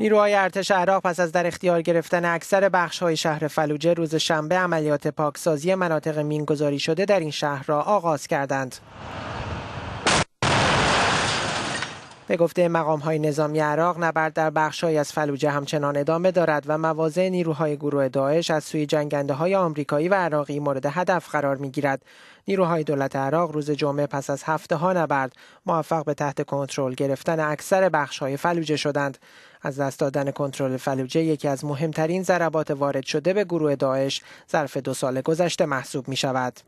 نیروهای ارتش عراق پس از در اختیار گرفتن اکثر بخش‌های شهر فلوجه روز شنبه عملیات پاکسازی مناطق مینگذاری شده در این شهر را آغاز کردند. به گفته مقام های نظامی عراق نبرد در بخشهایی از فلوجه همچنان ادامه دارد و مواضع نیروهای گروه داعش از سوی جنگنده های آمریکایی و عراقی مورد هدف قرار می نیروهای دولت عراق روز جمعه پس از هفته ها نبرد موفق به تحت کنترل گرفتن اکثر بخش های فلوجه شدند. از دست دادن کنترل فلوجه یکی از مهمترین ضربات وارد شده به گروه داعش ظرف دو سال گذشته محسوب می شود.